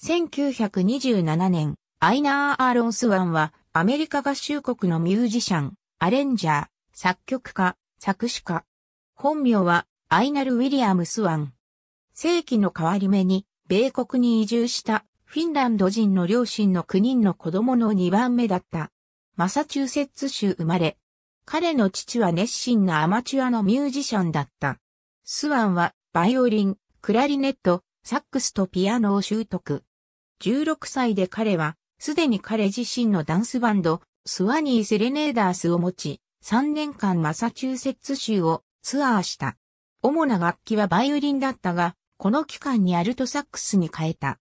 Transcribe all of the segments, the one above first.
1927年、アイナー・アーロンスワンは、アメリカ合衆国のミュージシャン、アレンジャー、作曲家、作詞家。本名は、アイナル・ウィリアム・スワン。世紀の変わり目に、米国に移住したフィンランド人の両親の9人の子供の2番目だった。マサチューセッツ州生まれ。彼の父は熱心なアマチュアのミュージシャンだった。スワンはバイオリン、クラリネット、サックスとピアノを習得。16歳で彼は、すでに彼自身のダンスバンド、スワニー・セレネーダースを持ち、3年間マサチューセッツ州をツアーした。主な楽器はバイオリンだったが、この期間にアルトサックスに変えた。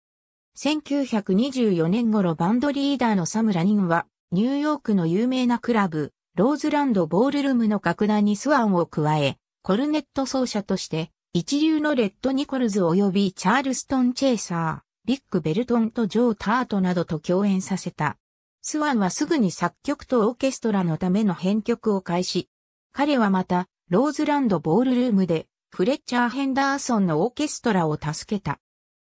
1924年頃バンドリーダーのサムラニンは、ニューヨークの有名なクラブ、ローズランドボールルームの楽団にスワンを加え、コルネット奏者として、一流のレッド・ニコルズ及びチャールストン・チェイサー、ビッグ・ベルトンとジョー・タートなどと共演させた。スワンはすぐに作曲とオーケストラのための編曲を開始。彼はまた、ローズランド・ボールルームで、フレッチャー・ヘンダーソンのオーケストラを助けた。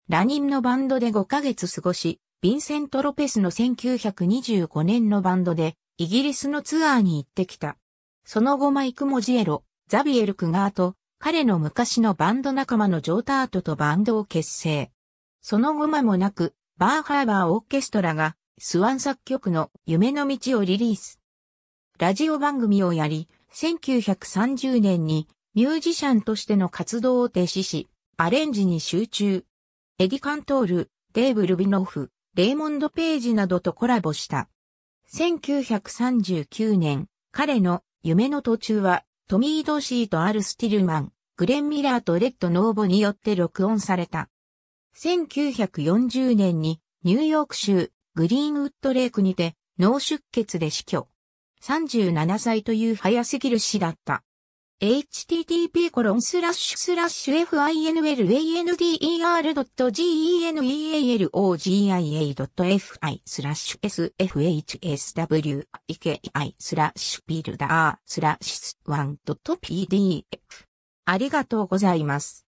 ラニンのバンドで5ヶ月過ごし、ヴィンセント・ロペスの1925年のバンドで、イギリスのツアーに行ってきた。その後マイク・モジエロ、ザビエル・クガーと、彼の昔のバンド仲間のジョータートとバンドを結成。その後間もなく、バーハーバーオーケストラが、スワン作曲の夢の道をリリース。ラジオ番組をやり、1930年にミュージシャンとしての活動を停止し、アレンジに集中。エディ・カントール、デーブ・ルビノフ、レイモンド・ページなどとコラボした。1939年、彼の夢の途中は、トミー・ドシーとアル・スティルマン、グレン・ミラーとレッド・ノーボによって録音された。1940年にニューヨーク州グリーンウッドレイクにて脳出血で死去。37歳という早すぎる死だった。http コロンスラッシュスラッシュ f i n l a n d e r g e n e a l o g i a f i スラッシュ sfhswiki スラッシュビルダースラッシュ 1.pdf ありがとうございます。